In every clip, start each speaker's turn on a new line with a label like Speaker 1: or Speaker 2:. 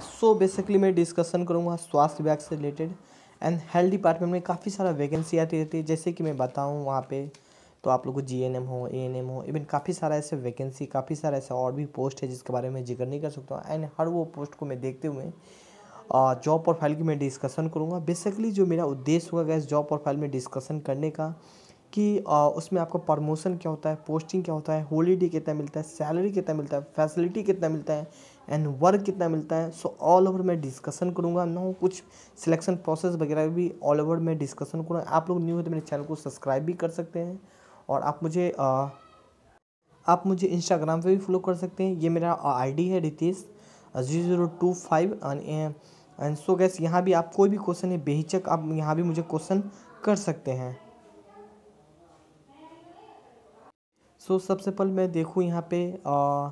Speaker 1: सो uh, basically मैं discussion करूँगा स्वास्थ्य विभाग से रिलेटेड एंड हेल्थ डिपार्टमेंट में काफ़ी सारा वैकेंसी आती रहती है जैसे कि मैं बताऊँ वहाँ पे तो आप लोगों को जी एन एम हो ए एन एम हो इवन काफ़ी सारा ऐसे वैकेंसी काफ़ी सारा ऐसा और भी पोस्ट है जिसके बारे में जिक्र नहीं कर सकता एंड हर वो पोस्ट को मैं देखते हुए जॉब uh, प्रोफाइल की मैं डिस्कशन करूँगा बेसिकली जो मेरा उद्देश्य होगा गैस जॉब प्रोफाइल में डिस्कशन करने का कि uh, उसमें आपका प्रमोशन क्या होता है पोस्टिंग क्या होता है हॉलीडे कितना मिलता है सैलरी कितना मिलता है फैसिलिटी कितना मिलता है एंड वर्क कितना मिलता है सो ऑल ओवर मैं डिस्कशन करूँगा ना कुछ सिलेक्शन प्रोसेस वगैरह भी ऑल ओवर मैं डिस्कशन करूँगा आप लोग न्यू है तो मेरे चैनल को सब्सक्राइब भी कर सकते हैं और आप मुझे आ, आप मुझे इंस्टाग्राम पे भी फॉलो कर सकते हैं ये मेरा आईडी है Ritesh zero zero two five and so guys यहाँ भी आप कोई भी क्वेश्चन है बेहिचक आप यहाँ भी मुझे क्वेश्चन कर सकते हैं सो so, सबसे पहले मैं देखूँ यहाँ पे आ,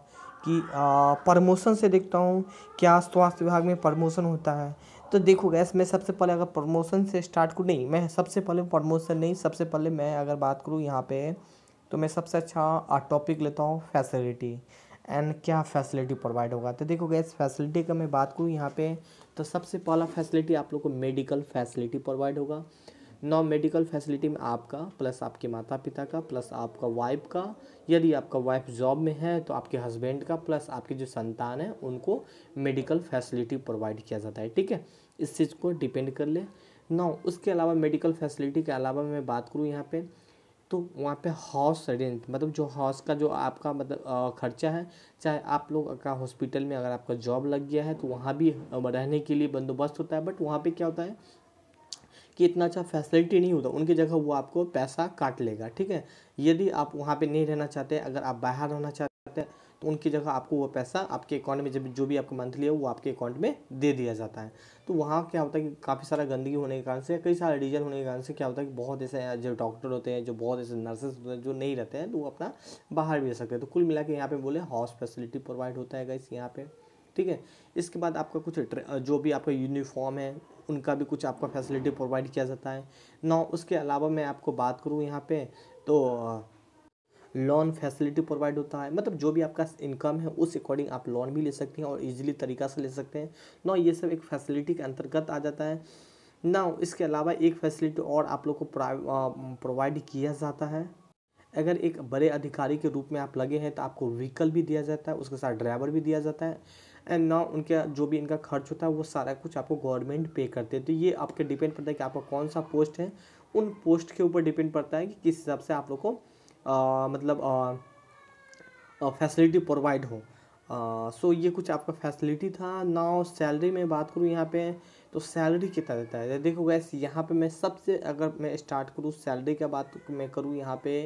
Speaker 1: कि प्रमोशन से देखता हूँ क्या स्वास्थ्य विभाग में प्रमोशन होता है तो देखो गैस मैं सबसे पहले अगर प्रमोशन से स्टार्ट करूँ नहीं मैं सबसे पहले प्रमोशन नहीं सबसे पहले मैं अगर बात करूँ यहाँ पे तो मैं सबसे अच्छा टॉपिक लेता हूँ फैसिलिटी एंड क्या फैसिलिटी प्रोवाइड होगा तो देखो गैस फैसिलिटी का मैं बात करूँ यहाँ पे तो सबसे पहला फैसिलिटी आप लोग को मेडिकल फैसिलिटी प्रोवाइड होगा नॉन मेडिकल फैसिलिटी में आपका प्लस आपके माता पिता का प्लस आपका वाइफ का यदि आपका वाइफ जॉब में है तो आपके हस्बैंड का प्लस आपके जो संतान है उनको मेडिकल फैसिलिटी प्रोवाइड किया जाता है ठीक है इस चीज़ को डिपेंड कर ले ना उसके अलावा मेडिकल फैसिलिटी के अलावा मैं बात करूँ यहाँ पर तो वहाँ पे हाउस रेंट मतलब जो हाउस का जो आपका मतलब खर्चा है चाहे आप लोग का हॉस्पिटल में अगर आपका जॉब लग गया है तो वहाँ भी रहने के लिए बंदोबस्त होता है बट वहाँ पे क्या होता है कि इतना अच्छा फैसिलिटी नहीं होता उनकी जगह वो आपको पैसा काट लेगा ठीक है यदि आप वहाँ पर नहीं रहना चाहते अगर आप बाहर रहना चाहते हैं तो उनकी जगह आपको वो पैसा आपके अकाउंट में जब जो भी आपका मंथली है वो आपके अकाउंट में दे दिया जाता है तो वहाँ क्या होता है कि काफ़ी सारा गंदगी होने के कारण से कई सारा रीजन होने के कारण से क्या होता है कि बहुत ऐसे जो डॉक्टर होते हैं जो बहुत ऐसे नर्सेज होते हैं जो नहीं रहते हैं तो वो अपना बाहर भी रह सकते हैं तो कुल मिला के यहाँ पर बोले हाउस फैसिलिटी प्रोवाइड होता है गाइस यहाँ पर ठीक है इसके बाद आपका कुछ जो भी आपका यूनिफॉर्म है उनका भी कुछ आपको फैसिलिटी प्रोवाइड किया जाता है ना उसके अलावा मैं आपको बात करूँ यहाँ पे तो लोन फैसिलिटी प्रोवाइड होता है मतलब जो भी आपका इनकम है उस अकॉर्डिंग आप लोन भी ले सकते हैं और इजीली तरीका से ले सकते हैं ना ये सब एक फैसिलिटी के अंतर्गत आ जाता है ना इसके अलावा एक फैसिलिटी और आप लोग को प्रोवाइड किया जाता है अगर एक बड़े अधिकारी के रूप में आप लगे हैं तो आपको व्हीकल भी दिया जाता है उसके साथ ड्राइवर भी दिया जाता है एंड ना उनका जो भी इनका खर्च होता है वो सारा कुछ आपको गवर्नमेंट पे करते हैं तो ये आपके डिपेंड करता है कि आपका कौन सा पोस्ट है उन पोस्ट के ऊपर डिपेंड पड़ता है कि किस हिसाब से आप लोग को आ, मतलब फैसिलिटी प्रोवाइड हो सो so, ये कुछ आपका फैसिलिटी था ना सैलरी में बात करूँ यहाँ पे तो सैलरी कितना देता है देखो गैस यहाँ पे मैं सबसे अगर मैं स्टार्ट करूँ सैलरी का बात मैं करूँ यहाँ पे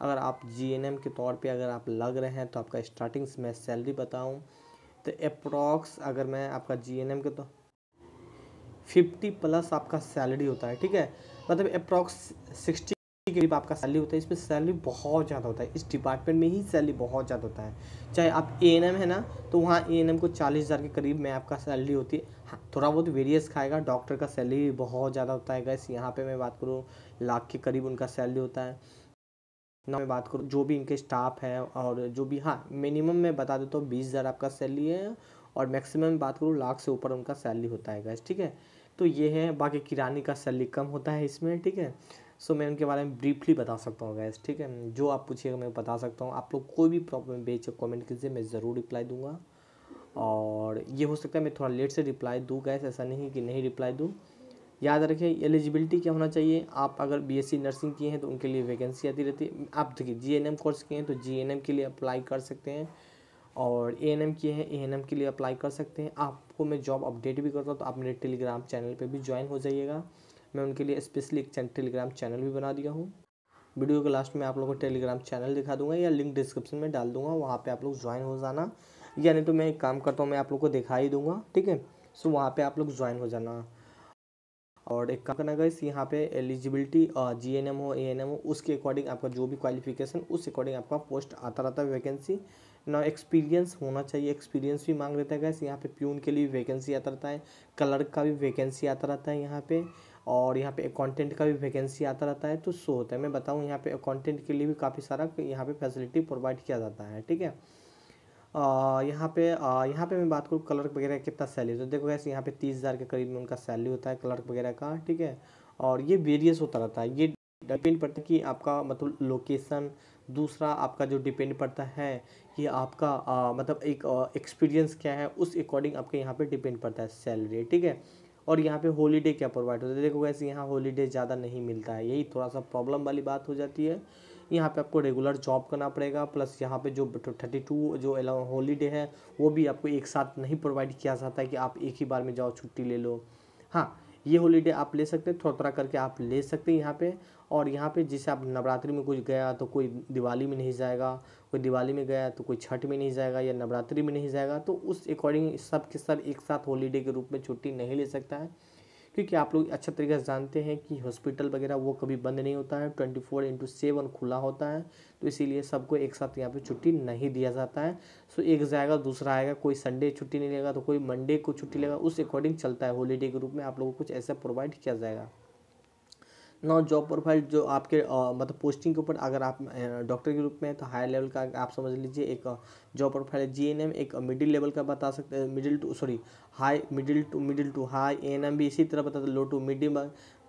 Speaker 1: अगर आप जीएनएम के तौर पे अगर आप लग रहे हैं तो आपका से मैं सैलरी बताऊँ तो अप्रॉक्स अगर मैं आपका जी एन एम के तो फिफ्टी प्लस आपका सैलरी होता है ठीक है मतलब अप्रॉक्स सिक्सटी के करीब आपका सैलरी होता है इसमें सैलरी बहुत ज़्यादा होता है इस डिपार्टमेंट में ही सैलरी बहुत ज़्यादा होता है चाहे आप ए एन एम है ना तो वहाँ ए एन एम को चालीस हज़ार के करीब में आपका सैलरी होती है हाँ थोड़ा बहुत वेरियस खाएगा डॉक्टर का सैलरी बहुत ज़्यादा होता है गैस यहाँ पर मैं बात करूँ लाख के करीब उनका सैलरी होता है ना मैं बात करूँ जो भी इनके स्टाफ हैं और जो भी हाँ मिनिमम मैं बता देता हूँ बीस हज़ार आपका सैलरी है और मैक्सिमम बात करूँ लाख से ऊपर उनका सैलरी होता है गैस ठीक है तो ये है बाकी किराने का सैलरी कम होता है इसमें ठीक है सो मैं उनके बारे में ब्रीफली बता सकता हूँ गैस ठीक है जो आप पूछिएगा मैं बता सकता हूँ आप लोग कोई भी प्रॉब्लम बेच कॉमेंट कीजिए मैं ज़रूर रिप्लाई दूँगा और ये हो सकता है मैं थोड़ा लेट से रिप्लाई दूँ गैस ऐसा नहीं कि नहीं रिप्लाई दूँ याद रखें एलिजिबिलिटी क्या होना चाहिए आप अगर बीएससी नर्सिंग किए हैं तो उनके लिए वैकेंसी आती रहती है आप देखिए जीएनएम कोर्स किए हैं तो जीएनएम के लिए अप्लाई कर सकते हैं और ए एन एम किए हैं ए एन एम के लिए अप्लाई कर सकते हैं आपको मैं जॉब अपडेट भी करता हूँ तो आप मेरे टेलीग्राम चैनल पर भी ज्वाइन हो जाइएगा मैं उनके लिए स्पेशली एक टेलीग्राम चैनल भी बना दिया हूँ वीडियो के लास्ट में आप लोगों को टेलीग्राम चैनल दिखा दूंगा या लिंक डिस्क्रिप्शन में डाल दूंगा वहाँ पे आप लोग ज्वाइन हो जाना या नहीं तो मैं एक काम करता हूँ मैं आप लोग को दिखा ही दूंगा ठीक है सो वहाँ पे आप लोग ज्वाइन हो जाना और एक काम करना गाइस यहाँ पे एलिजिबिलिटी जी एन एम हो ए एन एम हो उसके अकॉर्डिंग आपका जो भी क्वालिफिकेशन उस अकॉर्डिंग आपका पोस्ट आता रहता है वैकेंसी ना एक्सपीरियंस होना चाहिए एक्सपीरियंस भी मांग लेता है गैस यहाँ पे प्यून के लिए वैकेंसी आता रहता है क्लर्क का भी वैकेंसी आता रहता है यहाँ पे और यहाँ पे अकाउंटेंट का भी वैकेंसी आता रहता है तो सो होता है मैं बताऊँ यहाँ पे अकाउंटेंट के लिए भी काफ़ी सारा यहाँ पे फैसिलिटी प्रोवाइड किया जाता है ठीक है यहाँ पे यहाँ पे मैं बात करूँ क्लर्क वगैरह कितना सैलरी तो देखो वैसे यहाँ पे तीस हज़ार के करीब में उनका सैलरी होता है क्लर्क वगैरह का ठीक है और ये वेरियस होता रहता है ये डिपेंड पड़ता है कि आपका मतलब लोकेशन दूसरा आपका जो डिपेंड पड़ता है कि आपका आ, मतलब एक एक्सपीरियंस क्या है उस अकॉर्डिंग आपके यहाँ पर डिपेंड पड़ता है सैलरी ठीक है और यहाँ पे हॉलीडे क्या प्रोवाइड होता है देखो वैसे यहाँ हॉलीडे ज़्यादा नहीं मिलता है यही थोड़ा सा प्रॉब्लम वाली बात हो जाती है यहाँ पे आपको रेगुलर जॉब करना पड़ेगा प्लस यहाँ पे जो थर्टी टू जो हॉलीडे है वो भी आपको एक साथ नहीं प्रोवाइड किया जाता है कि आप एक ही बार में जाओ छुट्टी ले लो हाँ ये हॉलीडे आप ले सकते हैं थोड़ा थोड़ा करके आप ले सकते हैं यहाँ पे और यहाँ पे जैसे आप नवरात्रि में कुछ गया तो कोई दिवाली में नहीं जाएगा कोई दिवाली में गया तो कोई छठ में नहीं जाएगा या नवरात्रि में नहीं जाएगा तो उस अकॉर्डिंग सब के सब एक साथ हॉलीडे के रूप में छुट्टी नहीं ले सकता है क्योंकि आप लोग अच्छा तरीके से जानते हैं कि हॉस्पिटल वगैरह वो कभी बंद नहीं होता है ट्वेंटी फोर इंटू सेवन खुला होता है तो इसीलिए सबको एक साथ यहाँ पे छुट्टी नहीं दिया जाता है सो एक जाएगा दूसरा आएगा कोई संडे छुट्टी नहीं लेगा तो कोई मंडे को छुट्टी लेगा उस अकॉर्डिंग चलता है हॉलीडे के रूप में आप लोगों को कुछ ऐसा प्रोवाइड किया जाएगा नौ जॉब प्रोफाइल जो आपके मतलब पोस्टिंग के ऊपर अगर आप डॉक्टर के रूप में तो हायर लेवल का आप समझ लीजिए एक जॉब प्रोफाइल है एन एम एक मिडिल लेवल का बता सकते हैं middle to sorry high middle to middle to high A N M भी इसी तरह बताते लो टू मीडियम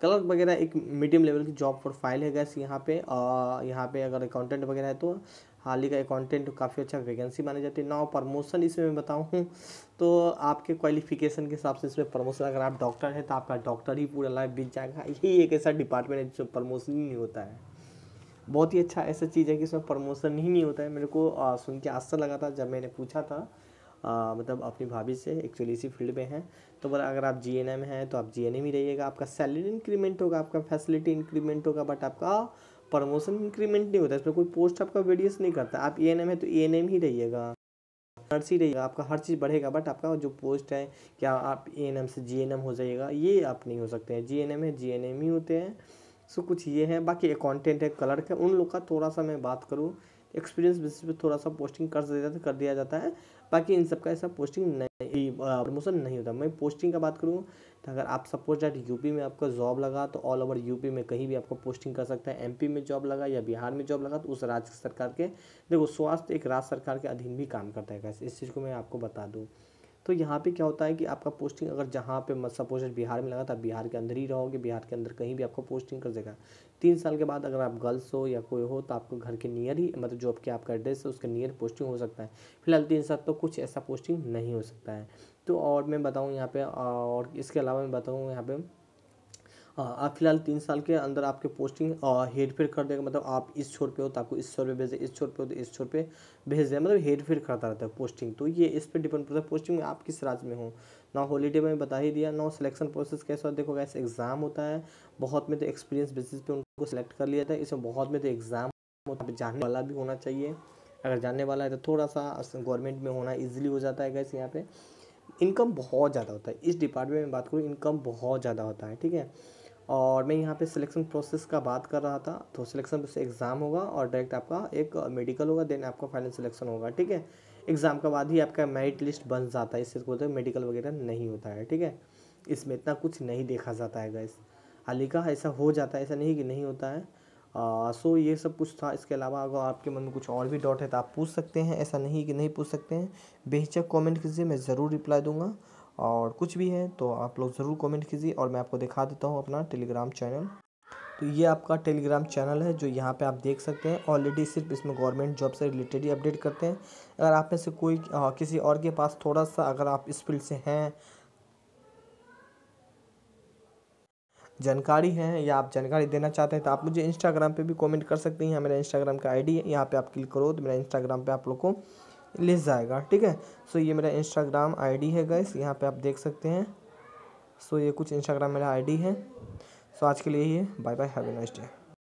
Speaker 1: क्लर्क वगैरह एक मीडियम लेवल की जॉब प्रोफाइल है गैस यहाँ पे आ, यहाँ पे अगर अकाउंटेंट वगैरह है तो हाल ही का अकाउंटेंट काफ़ी अच्छा वैकेंसी मानी जाती है नाउ प्रमोशन इसमें मैं बताऊँ तो आपके क्वालिफिकेशन के हिसाब से इसमें प्रमोशन अगर आप डॉक्टर हैं तो आपका डॉक्टर ही पूरा लाइफ बीत जाएगा यही एक ऐसा डिपार्टमेंट है जो प्रमोशन ही नहीं होता है बहुत ही अच्छा ऐसा चीज़ है कि इसमें प्रमोशन ही नहीं होता है मेरे को सुन के आश्चर्य लगा था जब मैंने पूछा था आ, मतलब अपनी भाभी से एक्चुअली इसी फील्ड में हैं तो बोला अगर आप जी एन एम हैं तो आप जी एन एम ही रहिएगा आपका सैलरी इंक्रीमेंट होगा आपका फैसिलिटी इंक्रीमेंट होगा बट आपका प्रमोशन इंक्रीमेंट नहीं होता इसमें कोई पोस्ट आपका वेडियस नहीं करता आप ए है तो ए ही रहिएगा नर्स ही रहेगा आपका हर चीज़ बढ़ेगा बट आपका जो पोस्ट है क्या आप ए से जी हो जाएगा ये आप नहीं हो सकते हैं जी है जी ही होते हैं सो कुछ ये है बाकी अकाउंटेंट है क्लर्क है उन लोग का थोड़ा सा मैं बात करूँ एक्सपीरियंस बेसिस पे थोड़ा सा पोस्टिंग कर देता कर दिया जाता है बाकी इन सब का ऐसा पोस्टिंग नहीं प्रमोशन नहीं होता मैं पोस्टिंग का बात करूँ तो अगर आप सपोज डैट यूपी में आपका जॉब लगा तो ऑल ओवर यूपी में कहीं भी आपको पोस्टिंग कर सकता है एमपी में जॉब लगा या बिहार में जॉब लगा तो उस राज्य सरकार के देखो स्वास्थ्य एक राज्य सरकार के अधीन भी काम करता है इस चीज़ को मैं आपको बता दूँ तो यहाँ पे क्या होता है कि आपका पोस्टिंग अगर जहाँ पे सपोज बिहार में लगा तो आप बिहार के अंदर ही रहोगे बिहार के अंदर कहीं भी आपको पोस्टिंग कर देगा तीन साल के बाद अगर आप गर्ल्स हो या कोई हो तो आपको घर के नियर ही मतलब जो आपके आपका एड्रेस है उसके नियर पोस्टिंग हो सकता है फिलहाल तीन साल तो कुछ ऐसा पोस्टिंग नहीं हो सकता है तो और मैं बताऊँ यहाँ पे और इसके अलावा मैं बताऊँ यहाँ पे आप फिलहाल तीन साल के अंदर आपके पोस्टिंग हेड फेर कर देगा मतलब आप इस छोर पे हो तो आपको इस छोर पे भेज इस छोर पे हो तो इस छोर पे भेज दे मतलब हेड फेर करता रहता है पोस्टिंग तो ये इस पर डिपेंड करता है पोस्टिंग में आप किस राज्य में हो ना हॉलीडे में बता ही दिया ना सिलेक्शन प्रोसेस कैसा देखो गैस एग्ज़ाम होता है बहुत में तो एक्सपीरियंस बेसिस पे उनको सेलेक्ट कर लिया था इसमें बहुत में तो एग्ज़ाम जानने वाला भी होना चाहिए अगर जानने वाला है तो थोड़ा सा गवर्नमेंट में होना ईजिली हो जाता है गैस यहाँ पर इनकम बहुत ज़्यादा होता है इस डिपार्टमेंट में बात करूँ इनकम बहुत ज़्यादा होता है ठीक है और मैं यहाँ पे सिलेक्शन प्रोसेस का बात कर रहा था तो सिलेक्शन प्रोसेस एग्ज़ाम होगा और डायरेक्ट आपका एक मेडिकल होगा देन आपका फाइनल सिलेक्शन होगा ठीक है एग्ज़ाम के बाद ही आपका मेरिट लिस्ट बन जाता है इससे बोलते हैं मेडिकल वगैरह नहीं होता है ठीक है इसमें इतना कुछ नहीं देखा जाता है गैस अली का ऐसा हो जाता है ऐसा नहीं कि नहीं होता है सो ये सब कुछ था इसके अलावा अगर आपके मन में कुछ और भी डाउट है तो आप पूछ सकते हैं ऐसा नहीं कि नहीं पूछ सकते हैं बेहिचक कॉमेंट कीजिए मैं ज़रूर रिप्लाई दूंगा और कुछ भी है तो आप लोग ज़रूर कॉमेंट कीजिए और मैं आपको दिखा देता हूँ अपना टेलीग्राम चैनल तो ये आपका टेलीग्राम चैनल है जो यहाँ पे आप देख सकते हैं ऑलरेडी सिर्फ इसमें गवर्नमेंट जॉब से रिलेटेड ही अपडेट करते हैं अगर आप में से कोई आ, किसी और के पास थोड़ा सा अगर आप इस फील्ड से हैं जानकारी है या आप जानकारी देना चाहते हैं तो आप मुझे इंस्टाग्राम पे भी कमेंट कर सकती हैं मेरा इंस्टाग्राम का आईडी है यहाँ पे आप क्लिक करो तो मेरा इंस्टाग्राम पे आप लोग को ले जाएगा ठीक है सो ये मेरा इंस्टाग्राम आईडी है गैस यहाँ पे आप देख सकते हैं सो ये कुछ इंस्टाग्राम मेरा आईडी है सो आज के लिए ही है bye bye have a nice day